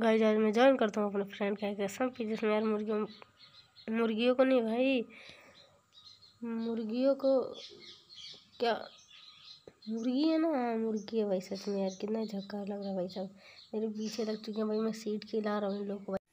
गाय आज मैं ज्वाइन करता हूँ अपने फ्रेंड का कैसा कि जिसमें यार मुर्गियों मुर्गियों को नहीं भाई मुर्गियों को क्या मुर्गी है ना हाँ, मुर्गी है भाई सच में यार कितना झक्का लग रहा है भाई साहब मेरे पीछे लग चुके हैं भाई मैं सीट खिला रहा हूँ इन लोग को